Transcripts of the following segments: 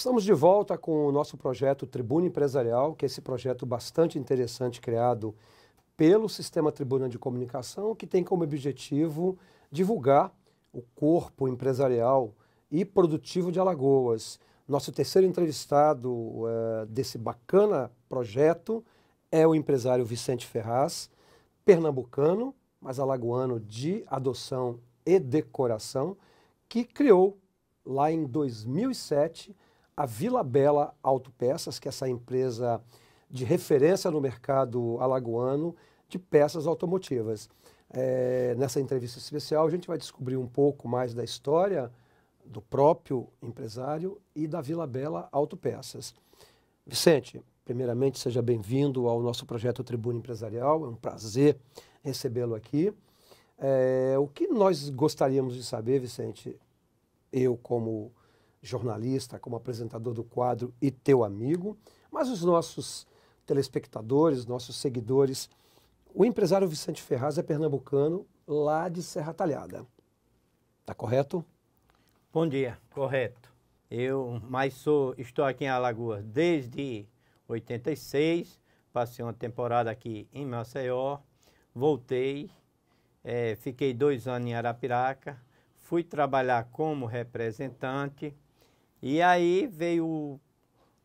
Estamos de volta com o nosso projeto Tribuna Empresarial, que é esse projeto bastante interessante criado pelo Sistema Tribuna de Comunicação, que tem como objetivo divulgar o corpo empresarial e produtivo de Alagoas. Nosso terceiro entrevistado uh, desse bacana projeto é o empresário Vicente Ferraz, pernambucano, mas alagoano de adoção e decoração, que criou lá em 2007 a Vila Bela Autopeças, que é essa empresa de referência no mercado alagoano de peças automotivas. É, nessa entrevista especial, a gente vai descobrir um pouco mais da história do próprio empresário e da Vila Bela Autopeças. Vicente, primeiramente, seja bem-vindo ao nosso projeto Tribuna Empresarial. É um prazer recebê-lo aqui. É, o que nós gostaríamos de saber, Vicente, eu como jornalista, como apresentador do quadro e teu amigo, mas os nossos telespectadores, nossos seguidores. O empresário Vicente Ferraz é pernambucano, lá de Serra Talhada. está correto? Bom dia, correto. Eu mas sou, estou aqui em Alagoas desde 86, passei uma temporada aqui em Maceió, voltei, é, fiquei dois anos em Arapiraca, fui trabalhar como representante e aí veio,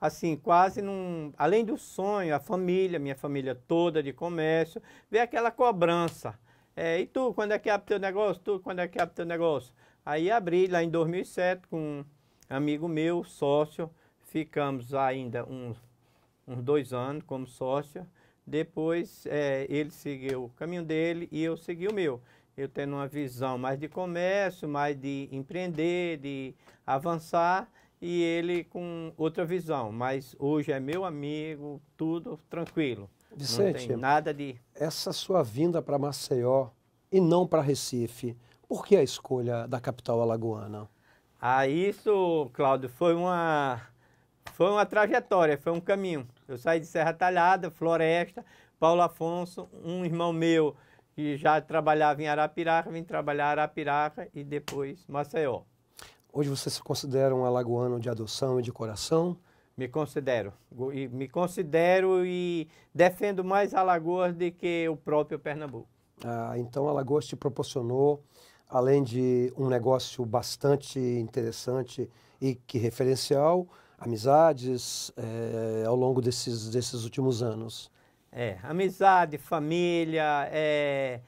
assim, quase num. Além do sonho, a família, minha família toda de comércio, veio aquela cobrança. É, e tu, quando é que abre teu negócio? Tu, quando é que abre teu negócio? Aí abri lá em 2007 com um amigo meu, sócio. Ficamos ainda uns, uns dois anos como sócio. Depois é, ele seguiu o caminho dele e eu segui o meu. Eu tendo uma visão mais de comércio, mais de empreender, de avançar e ele com outra visão, mas hoje é meu amigo, tudo tranquilo. Vicente, não tem nada de. Essa sua vinda para Maceió e não para Recife, por que a escolha da capital alagoana? Ah, isso, Cláudio, foi uma, foi uma trajetória, foi um caminho. Eu saí de Serra Talhada, Floresta, Paulo Afonso, um irmão meu que já trabalhava em Arapiraca, vim trabalhar em Arapiraca e depois Maceió. Hoje você se considera um alagoano de adoção e de coração? Me considero. Me considero e defendo mais Alagoas do que o próprio Pernambuco. Ah, então, Alagoas te proporcionou, além de um negócio bastante interessante e que referencial, amizades é, ao longo desses, desses últimos anos. É, amizade, família. É,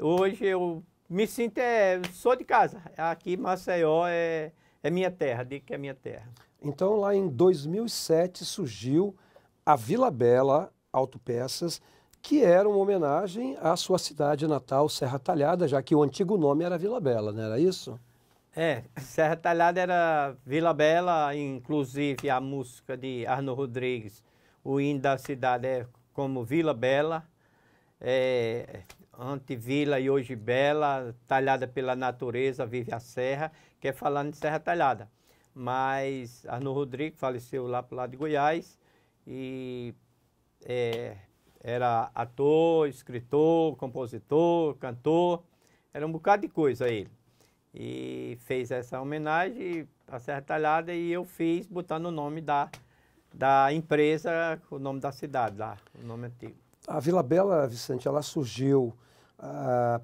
hoje eu me sinto, é, sou de casa. Aqui, Maceió é, é minha terra, digo que é minha terra. Então, lá em 2007 surgiu a Vila Bela Autopeças, que era uma homenagem à sua cidade natal, Serra Talhada, já que o antigo nome era Vila Bela, não era isso? É, Serra Talhada era Vila Bela, inclusive a música de Arno Rodrigues, o hino da cidade é como Vila Bela. É, Vila e hoje bela, talhada pela natureza, vive a serra, que é falando de serra talhada. Mas Arno Rodrigues faleceu lá para o lado de Goiás e é, era ator, escritor, compositor, cantor, era um bocado de coisa ele. E fez essa homenagem à Serra Talhada e eu fiz botando o nome da, da empresa, o nome da cidade lá, o nome antigo. A Vila Bela, Vicente, ela surgiu ah,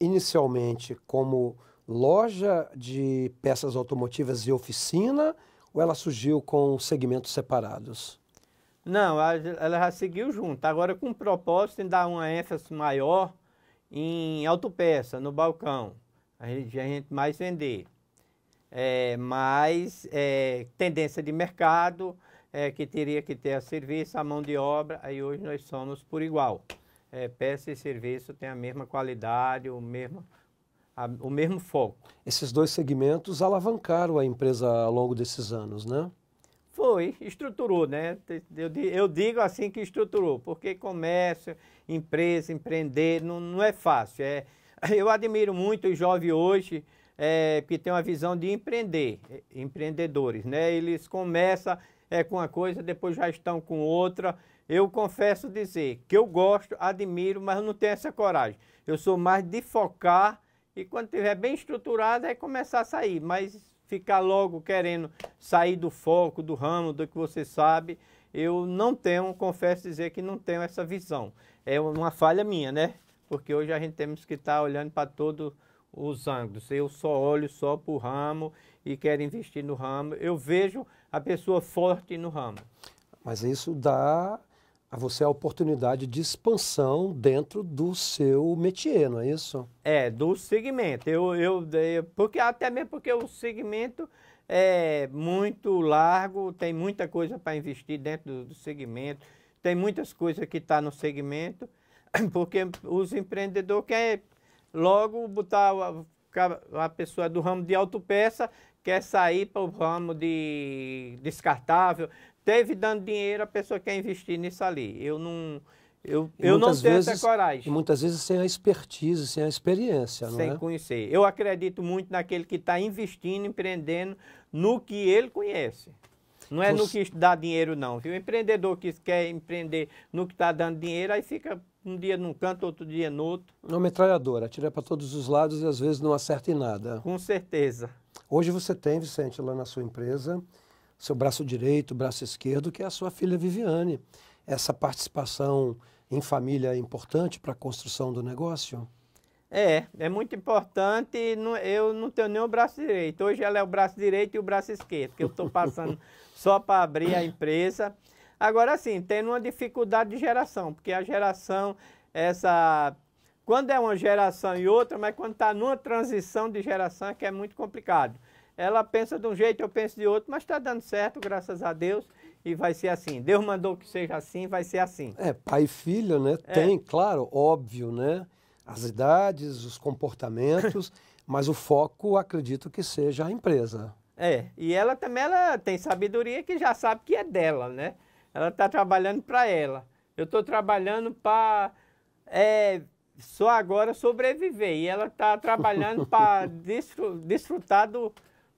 inicialmente como loja de peças automotivas e oficina ou ela surgiu com segmentos separados? Não, ela já seguiu junto. Agora com o propósito em dar uma ênfase maior em autopeça, no balcão. A gente, a gente mais vender. É, mais é, tendência de mercado, é, que teria que ter a serviço, a mão de obra, aí hoje nós somos por igual. É, peça e serviço têm a mesma qualidade, o mesmo, a, o mesmo foco. Esses dois segmentos alavancaram a empresa ao longo desses anos, né? Foi, estruturou, né? Eu, eu digo assim que estruturou, porque comércio, empresa, empreender, não, não é fácil. É, eu admiro muito o jovem hoje, é, que tem uma visão de empreender, é, empreendedores, né? Eles começam é, com uma coisa, depois já estão com outra. Eu confesso dizer que eu gosto, admiro, mas não tenho essa coragem. Eu sou mais de focar e quando estiver bem estruturado é começar a sair, mas ficar logo querendo sair do foco, do ramo, do que você sabe, eu não tenho, confesso dizer que não tenho essa visão. É uma falha minha, né? Porque hoje a gente temos que estar olhando para todo os ângulos. Eu só olho só para o ramo e quero investir no ramo. Eu vejo a pessoa forte no ramo. Mas isso dá a você a oportunidade de expansão dentro do seu métier, não é isso? É, do segmento. Eu, eu, eu porque até mesmo porque o segmento é muito largo, tem muita coisa para investir dentro do, segmento, tem muitas coisas que está no segmento, porque os empreendedores querem Logo, botar a, a pessoa do ramo de autopeça quer sair para o ramo de descartável. Teve dando dinheiro, a pessoa quer investir nisso ali. Eu não. Eu, eu não tenho vezes, essa coragem. E muitas vezes sem a expertise, sem a experiência, sem é? conhecer. Eu acredito muito naquele que está investindo, empreendendo no que ele conhece. Não é no que dá dinheiro, não. viu? o empreendedor que quer empreender no que está dando dinheiro, aí fica um dia num canto, outro dia no outro. Uma metralhadora, atira para todos os lados e às vezes não acerta em nada. Com certeza. Hoje você tem, Vicente, lá na sua empresa, seu braço direito, braço esquerdo, que é a sua filha Viviane. Essa participação em família é importante para a construção do negócio? É, é muito importante. eu não tenho nem o braço direito. Hoje ela é o braço direito e o braço esquerdo, que eu estou passando só para abrir a empresa. Agora sim, tem uma dificuldade de geração, porque a geração, essa. Quando é uma geração e outra, mas quando está numa transição de geração é que é muito complicado. Ela pensa de um jeito, eu penso de outro, mas está dando certo, graças a Deus e vai ser assim. Deus mandou que seja assim, vai ser assim. É, pai e filho, né? É. Tem, claro, óbvio, né? as idades, os comportamentos, mas o foco acredito que seja a empresa. É, e ela também ela tem sabedoria que já sabe que é dela, né? Ela está trabalhando para ela. Eu estou trabalhando para é, só agora sobreviver. E ela está trabalhando para desfr desfrutar do,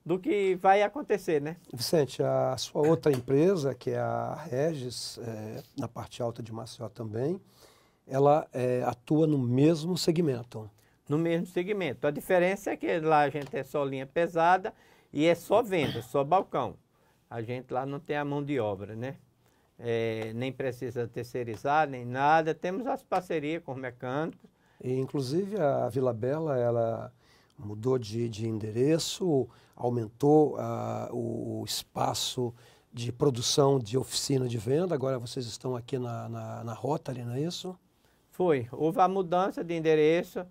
do que vai acontecer, né? Vicente, a sua outra empresa, que é a Regis, é, na parte alta de Maceió também, ela é, atua no mesmo segmento. No mesmo segmento. A diferença é que lá a gente é só linha pesada e é só venda, só balcão. A gente lá não tem a mão de obra, né? É, nem precisa terceirizar, nem nada. Temos as parcerias com os mecânicos. E, inclusive, a Vila Bela, ela mudou de, de endereço, aumentou uh, o espaço de produção de oficina de venda. Agora vocês estão aqui na, na, na Rotary, não é isso? Foi. Houve a mudança de endereço,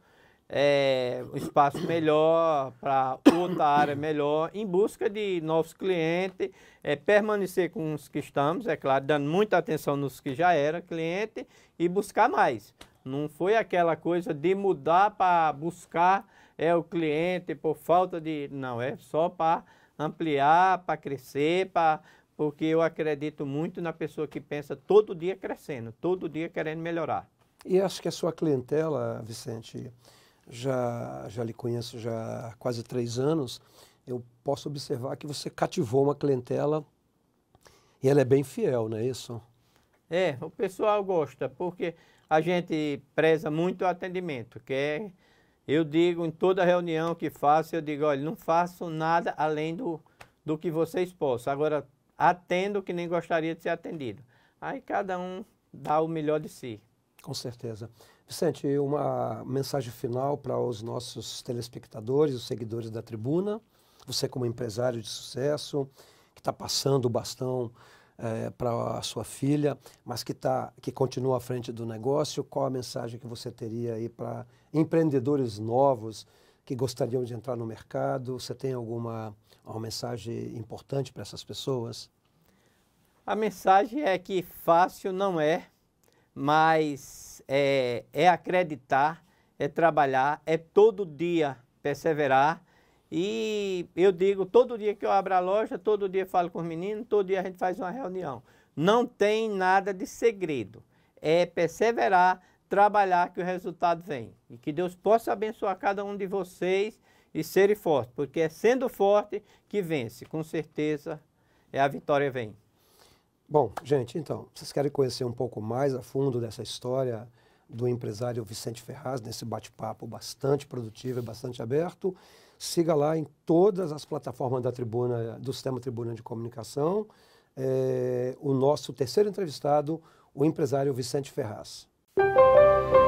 é, um espaço melhor, para outra área melhor, em busca de novos clientes, é, permanecer com os que estamos, é claro, dando muita atenção nos que já era cliente e buscar mais. Não foi aquela coisa de mudar para buscar é, o cliente por falta de. Não, é só para ampliar, para crescer, para porque eu acredito muito na pessoa que pensa todo dia crescendo, todo dia querendo melhorar. E acho que a sua clientela, Vicente, já, já lhe conheço já há quase três anos, eu posso observar que você cativou uma clientela e ela é bem fiel, não é isso? É, o pessoal gosta, porque a gente preza muito o atendimento, que é, eu digo em toda reunião que faço, eu digo, olha, não faço nada além do, do que vocês possam. Agora, atendo que nem gostaria de ser atendido. Aí cada um dá o melhor de si. Com certeza. Vicente, uma mensagem final para os nossos telespectadores, os seguidores da tribuna. Você, como empresário de sucesso, que está passando o bastão é, para a sua filha, mas que, tá, que continua à frente do negócio, qual a mensagem que você teria aí para empreendedores novos que gostariam de entrar no mercado? Você tem alguma uma mensagem importante para essas pessoas? A mensagem é que fácil não é mas é, é acreditar, é trabalhar, é todo dia perseverar. E eu digo, todo dia que eu abro a loja, todo dia falo com os meninos, todo dia a gente faz uma reunião. Não tem nada de segredo. É perseverar, trabalhar que o resultado vem. E que Deus possa abençoar cada um de vocês e serem fortes, porque é sendo forte que vence. Com certeza, é a vitória vem. Bom, gente, então, vocês querem conhecer um pouco mais a fundo dessa história do empresário Vicente Ferraz, nesse bate-papo bastante produtivo e bastante aberto? Siga lá em todas as plataformas da Tribuna, do Sistema Tribuna de Comunicação, é, o nosso terceiro entrevistado, o empresário Vicente Ferraz. Música